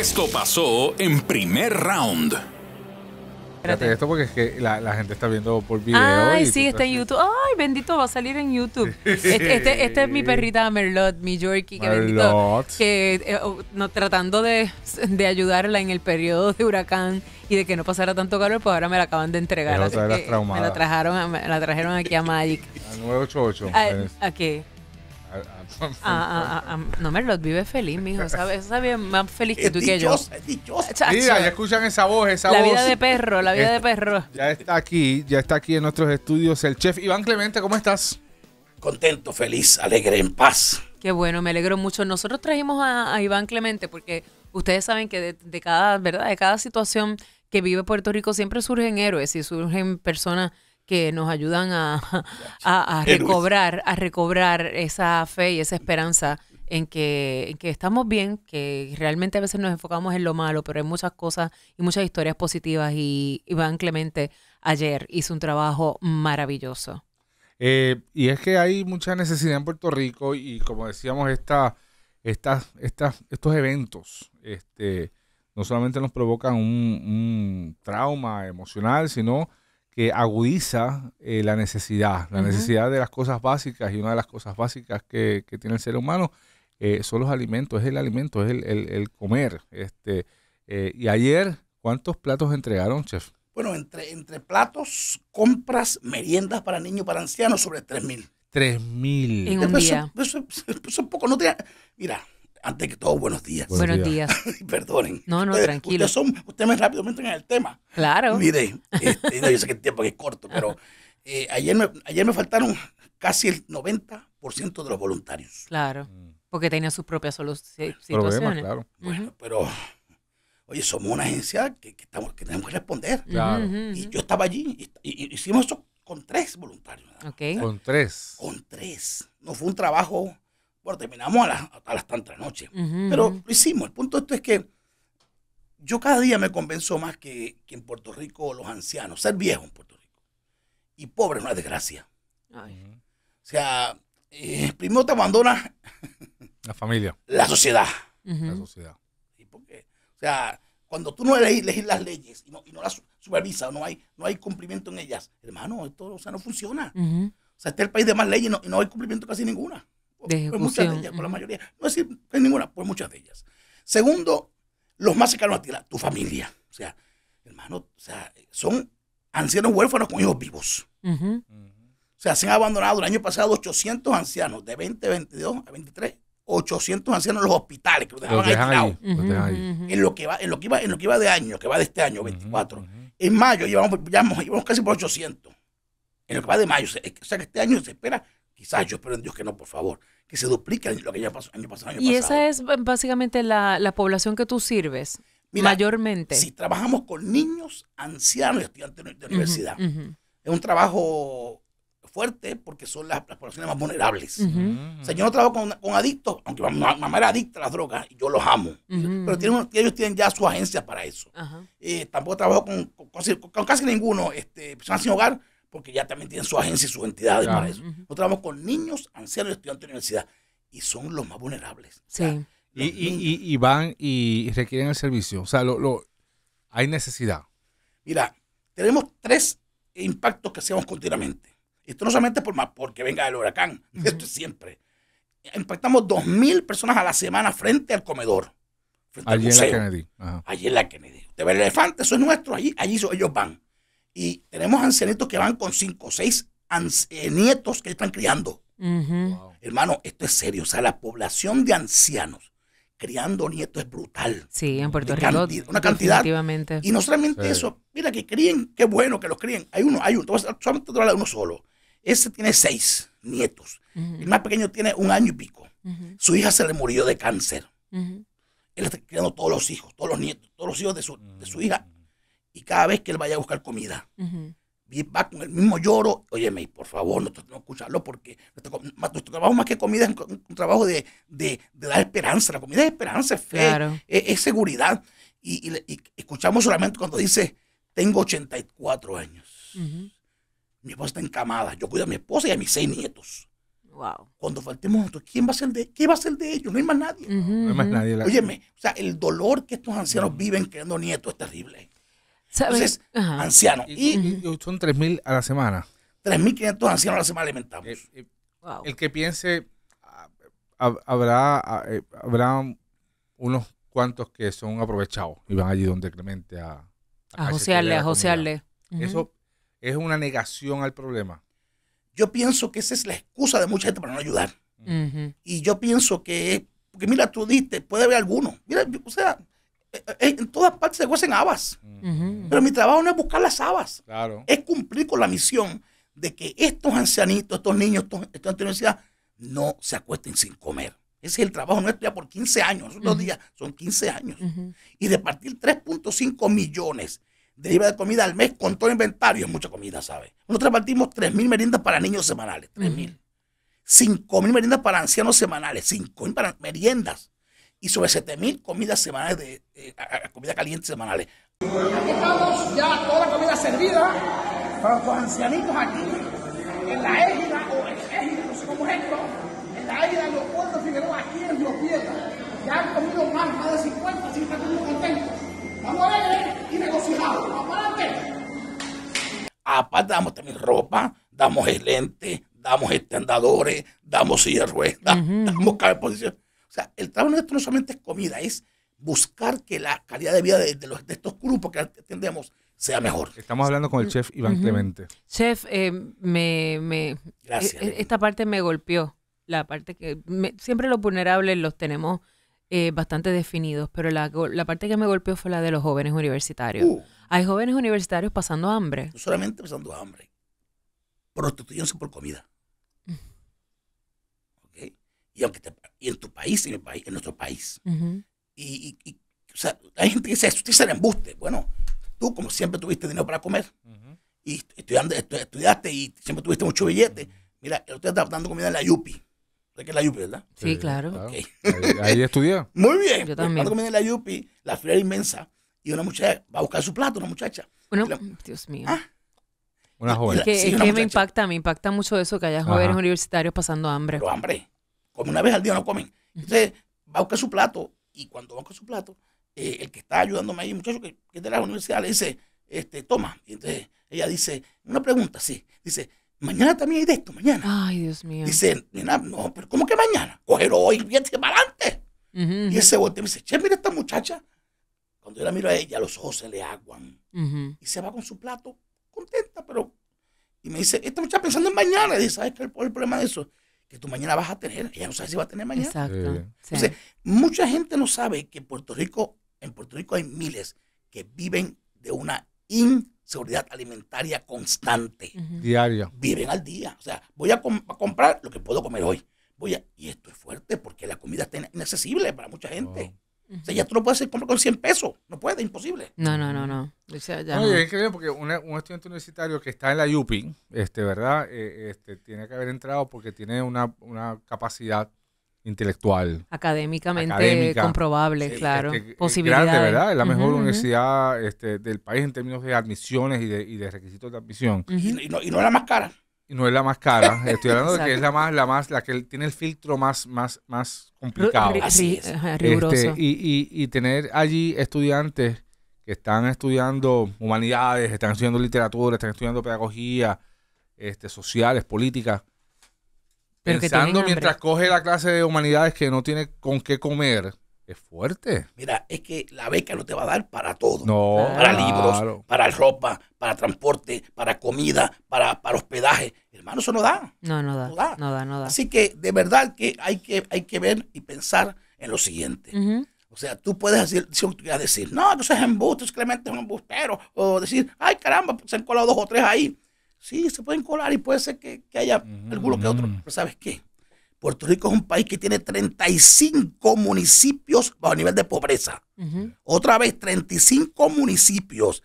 Esto pasó en primer round. esto porque es que la, gente está viendo por video. Ay, sí, está en YouTube. Ay, bendito, va a salir en YouTube. Este, este, es mi perrita Merlot, mi Yorkie, que Merlot. bendito. Que eh, oh, tratando de, ayudarla en el periodo de huracán y de que no pasara tanto calor, pues ahora me la acaban de entregar. me la trajeron, la trajeron aquí a Magic. Pues. A 988. Ah, ah, ah, no, Merlot vive feliz, mijo. ¿sabes? vive más feliz que tú y que yo. ya escuchan esa voz, esa voz. La vida de perro, la vida de este, perro. Ya está aquí, ya está aquí en nuestros estudios el chef Iván Clemente. ¿Cómo estás? Contento, feliz, alegre, en paz. Qué bueno, me alegro mucho. Nosotros trajimos a, Iván Clemente porque ustedes saben que de cada, ¿verdad? De cada situación que vive Puerto Rico siempre surgen héroes y surgen personas que nos ayudan a, recobrar, esa fe y esa esperanza en que, estamos bien, que realmente a veces nos enfocamos en lo malo, pero hay muchas cosas y muchas historias positivas. Y Iván Clemente ayer hizo un trabajo maravilloso. Eh, y es que hay mucha necesidad en Puerto Rico y como decíamos, estos eventos este, no solamente nos provocan un trauma emocional, sino que agudiza eh, la necesidad, la necesidad de las cosas básicas y una de las cosas básicas que, tiene el ser humano eh, son los alimentos, es el alimento, es el, comer. Este, eh, y ayer, ¿cuántos platos entregaron, chef? Bueno, entre, entre platos, compras, meriendas para niños, para ancianos, sobre 3.000. 3.000. En un pues, día. Eso, pues, es poco, no mira, antes que todo, buenos días. Buenos días. Perdonen. No, no, tranquilo. Ustedes, me rápidamente en el tema. Claro. Mire, este, yo sé que el tiempo es corto, pero eh, ayer, me, ayer me faltaron casi el 90% de los voluntarios. Claro, mm. porque tenía sus propias situaciones. claro. Bueno, pero oye, somos una agencia que, estamos, que tenemos que responder. Claro. Y yo estaba allí y, hicimos eso con tres voluntarios. Ok. con tres. Con tres. No fue un trabajo bueno, terminamos a las, tantas noches. Pero lo hicimos. El punto de esto es que yo cada día me convenzo más que, en Puerto Rico los ancianos, ser viejo en Puerto Rico y pobre es una desgracia. O sea, eh, primero te abandona la familia, la sociedad. La sociedad. ¿Y por qué? O sea, cuando tú no lees las leyes y no, las supervisas, no hay, no hay cumplimiento en ellas, hermano, esto sea, no funciona. O sea, este es el país de más leyes y no hay cumplimiento casi ninguna. Por pues, pues, muchas de ellas, por la mayoría, no decir ninguna, por pues, muchas de ellas. Segundo, los más cercanos a ti, tu familia. O sea, hermano, son ancianos huérfanos con hijos vivos. O sea, se han abandonado el año pasado 800 ancianos, de 20, 22 a 23. 800 ancianos en los hospitales que los dejaban en lo que va iba de año que va de este año 24 en mayo llevamos, llevamos, casi por 800 en lo que va de mayo o sea que este año se espera Quizás yo espero en Dios que no, por favor. Que se duplique lo que ya pasó año pasado. Año y esa es eh, básicamente la, población que tú sirves, mayormente. Si trabajamos con niños, ancianos y estudiantes de universidad, es un trabajo fuerte porque son las, poblaciones más vulnerables. O sea, yo no trabajo con, con adictos, aunque mamá, era adicta a las drogas, y yo los amo. Pero ellos tienen ya su agencia para eso. Eh, tampoco trabajo con, con, casi ninguno, este, personas sin hogar, porque ya también tienen su agencia y sus entidades para eso. Nosotros vamos con niños, ancianos y estudiantes de universidad y son los más vulnerables. Sí. y, van y requieren el servicio. O sea, hay necesidad. Mira, tenemos tres impactos que hacemos continuamente. Esto no solamente por porque venga el huracán, esto es siempre. Impactamos 2.000 personas a la semana frente al comedor. allí al en la Kennedy. Allí en la Kennedy. Usted ve el elefante, eso es nuestro, allí, allí ellos van. Y tenemos ancianitos que van con cinco o seis nietos que están criando. Hermano, esto es serio. O sea, la población de ancianos criando nietos es brutal. Sí, en Puerto Rico. una cantidad. Y no solamente eso, mira que críen, qué bueno que los críen. Hay uno, hay uno, solamente uno solo. Ese tiene seis nietos. El más pequeño tiene un año y pico. Su hija se le murió de cáncer. Él está criando todos los hijos, todos los nietos, todos los hijos de su, de su mm. hija y cada vez que él vaya a buscar comida. va con el mismo lloro. Óyeme, por favor, no, no escucharlo porque nuestro, trabajo más que comida es un, trabajo de, de, dar esperanza. La comida es esperanza, es fe, es, seguridad. Y, escuchamos solamente cuando dice, tengo 84 años. Mi esposa está encamada. Yo cuido a mi esposa y a mis seis nietos. Cuando faltemos nosotros, ¿quién va a ser de, ¿qué va a ser de ellos? No hay más nadie. no hay más nadie. Óyeme, o sea, el dolor que estos ancianos viven creando nietos es terrible. Entonces, anciano. Y, son 3.000 a la semana. 3.500 ancianos a la semana alimentamos. Eh, eh, el, que piense, ah, habrá, ah, eh, habrá unos cuantos que son aprovechados y van allí donde Clemente a... A, josearle, a Eso es una negación al problema. Yo pienso que esa es la excusa de mucha gente para no ayudar. Y yo pienso que, porque mira, tú diste, puede haber alguno. Mira, o sea, eh, en todas partes se cuecen habas. Pero mi trabajo no es buscar las habas. Es cumplir con la misión de que estos ancianitos, estos niños, estos, esta no se acuesten sin comer. Ese es el trabajo nuestro ya por 15 años. Son días, son 15 años. Y de partir 3.5 millones de libras de comida al mes con todo inventario, es mucha comida, ¿sabes? Nosotros repartimos 3.000 meriendas para niños semanales, 3.000. 5.000 meriendas para ancianos semanales, 5.000 para meriendas y sobre 7.000 comidas semanales, de, eh, comida caliente semanales. Aquí estamos ya toda la comida servida para los ancianitos aquí, en la égida o en égida, no sé cómo es esto, en la égida los pueblos Figueroa aquí en Río Piedra. Ya han comido más, de 50, así que están muy contentos. Vamos a ver eh, y negociar vamos adelante. Aparte damos también ropa, damos el lente, damos extendadores, damos silla de ruedas, damos cada posición el trabajo esto no solamente es comida, es buscar que la calidad de vida de, estos grupos que atendemos sea mejor. Estamos hablando con el chef Iván Clemente. Chef, eh, me, e, e, esta parte me golpeó, la parte que siempre los vulnerables los tenemos eh, bastante definidos, pero la, parte que me golpeó fue la de los jóvenes universitarios. Uh. Hay jóvenes universitarios pasando hambre. No solamente pasando hambre, prostituyéndose por comida. Mm. Y aunque te, y en tu país y en, nuestro país. y, y, o sea, hay gente que dice, eso es el embuste. Bueno, tú como siempre tuviste dinero para comer y estudiaste y siempre tuviste mucho billete. Mira, yo estoy adaptando comida en la Yupi. ¿Sabes qué es la Yupi, verdad? Sí, claro. Ahí, estudié. Muy bien. Yo también. tratando comida en la Yupi, la fila era inmensa y una muchacha va a buscar su plato, una muchacha. Dios mío. Ah. Una joven. Es que, me impacta, me impacta mucho eso que haya jóvenes universitarios pasando hambre. Pero hambre como una vez al día, no comen. Entonces va a buscar su plato y cuando va a buscar su plato, eh, el que está ayudándome ahí, un muchacho que, es de la universidad, le dice, este, toma. Y entonces ella dice, una pregunta, sí. Dice, mañana también hay de esto, mañana. Ay, Dios mío. Dice, no, pero ¿cómo que mañana? Coger hoy, bien para adelante. Y ese volteo y me dice, che, mira esta muchacha. Cuando yo la miro a ella, los ojos se le aguan. Y se va con su plato, contenta, pero... Y me dice, esta muchacha pensando en mañana. Y dice, ¿sabes qué es el problema de eso? que tú mañana vas a tener. Ella no sabe si va a tener mañana. Exacto. Entonces, mucha gente no sabe que Puerto Rico, en Puerto Rico hay miles que viven de una inseguridad alimentaria constante. Diario. Diaria. Viven al día. O sea, voy a, comprar lo que puedo comer hoy. Voy a, y esto es fuerte porque la comida está inaccesible para mucha gente. O sea, ya tú no puedes hacer compra con 100 pesos. No puede, imposible. No, no, no, no. Es increíble porque un estudiante universitario que está en la UPI, este, ¿verdad? Eh, este, tiene que haber entrado porque tiene una, una capacidad intelectual. Académicamente comprobable, claro. Posibilidad. Este, es eh, Grande, ¿verdad? Es la mejor universidad este, del país en términos de admisiones y de, y de requisitos de admisión. y, no, y no la más cara. No es la más cara. Estoy hablando de que es la más, la más, la que tiene el filtro más, más, más complicado. Este, y, y, tener allí estudiantes que están estudiando humanidades, están estudiando literatura, están estudiando pedagogía, este, sociales, políticas. pensando mientras coge la clase de humanidades que no tiene con qué comer, es fuerte. Mira, es que la beca no te va a dar para todo. No, para libros, para ropa, para transporte, para comida, para, hospedaje. Hermano, eso no da. No, no da, no da. No da, Así que de verdad que hay que, hay que ver y pensar en lo siguiente. O sea, tú puedes decir, decir no, tú seas embuste, es Clemente es un embustero. O decir, ay caramba, se han colado dos o tres ahí. Sí, se pueden colar y puede ser que, haya alguno que otro. Pero ¿sabes qué? Puerto Rico es un país que tiene 35 municipios bajo nivel de pobreza. Otra vez, 35 municipios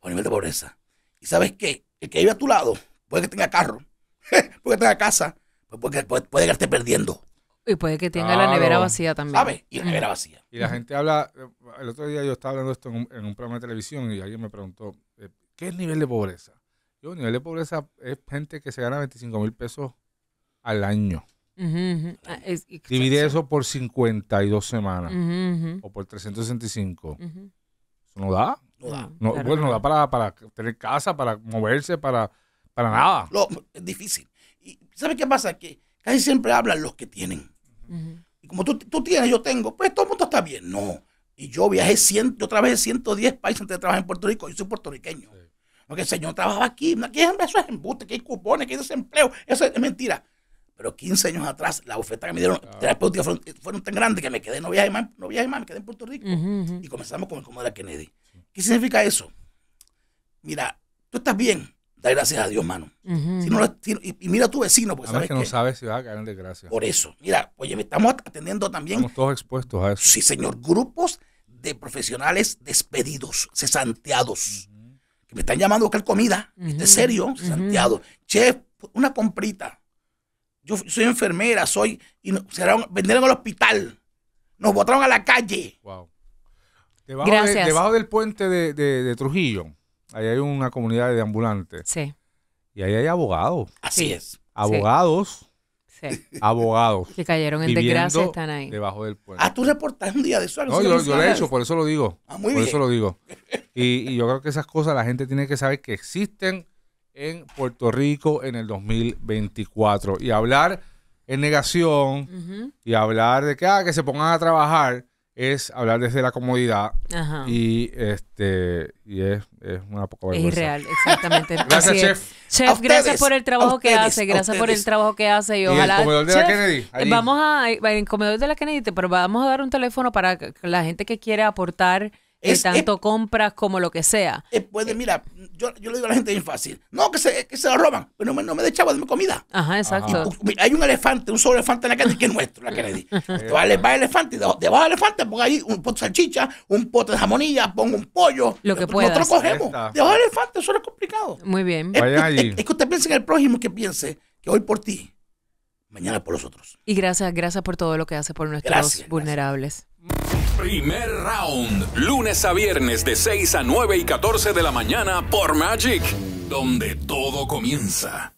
bajo nivel de pobreza. ¿Y sabes qué? El que vive a tu lado, puede que tenga carro, puede que tenga casa, pues puede, puede, que esté perdiendo. Y puede que tenga la nevera vacía también. Y la nevera vacía. Y la gente habla, eh, el otro día yo estaba hablando esto en un, programa de televisión y alguien me preguntó, eh, ¿qué es nivel de pobreza? Yo, nivel de pobreza es gente que se gana 25 mil pesos al año. Ah, Divide eso por 52 semanas o por 365. no da. No da. bueno, da para, tener casa, para moverse, para, para nada. es difícil. ¿Y sabes qué pasa? Que casi siempre hablan los que tienen. Y como tú, tienes, yo tengo, pues todo el mundo está bien. No. Y yo viajé yo trabajé 110 países antes de trabajar en Puerto Rico. Yo soy puertorriqueño. Porque el señor trabajaba aquí. Aquí eso es embuste, que hay cupones, que hay desempleo. Eso es mentira pero 15 años atrás, la oferta que me dieron ah. terapéutica fueron, tan grandes que me quedé, no viaje más, no más, me quedé en Puerto Rico. Y comenzamos con el comodal Kennedy. ¿Qué significa eso? Mira, tú estás bien, da gracias a Dios, mano. si no, y, mira a tu vecino, porque sabes que, no sabes si va a caer en desgracia. Por eso, mira, oye, me estamos atendiendo también. Estamos todos expuestos a eso. Sí, señor, grupos de profesionales despedidos, cesanteados, que me están llamando a buscar comida, ¿este serio? Cesanteados. Chef, una comprita yo soy enfermera, soy. Y vendieron al hospital. Nos botaron a la calle. Wow. Debajo, debajo del puente de, Trujillo, ahí hay una comunidad de ambulantes. Sí. Y ahí hay abogados. Así es. Abogados. Sí. Abogados. Que cayeron en desgracia están ahí. Debajo del puente. Ah, tú reportaste un día de eso. No, yo, lo he hecho, por eso lo digo. Ah, muy por eso lo digo. Y, y yo creo que esas cosas la gente tiene que saber que existen en Puerto Rico en el 2024. Y hablar en negación y hablar de que, ah, que se pongan a trabajar es hablar desde la comodidad y este y es, es una poca vergüenza. Es irreal, exactamente. gracias, Chef. Chef, gracias por el trabajo que hace, gracias por el trabajo que hace y el comedor de la Kennedy. Eh, vamos a, en eh, comedor de la Kennedy, pero vamos a dar un teléfono para la gente que quiere aportar es, tanto compras como lo que sea. Eh, puede, mira, yo, yo, le digo a la gente bien fácil. No, que se, que se lo roban. Pero no, no me de chavo, de mi comida. Ajá, exacto. hay un elefante, un solo elefante en la calle que es nuestro, la le vale, va elefante, de debajo del elefante pongo ahí un pote de salchicha, un pote de jamonilla, pongo un pollo. Lo que pueda. Nosotros cogemos. Debajo del elefante, eso no es complicado. Muy bien. Es, es que usted piense en el prójimo, que piense que hoy por ti, mañana por los otros. Y gracias, gracias por todo lo que hace por nuestros vulnerables. Primer round, lunes a viernes de 6 a 9 y 14 de la mañana por Magic, donde todo comienza.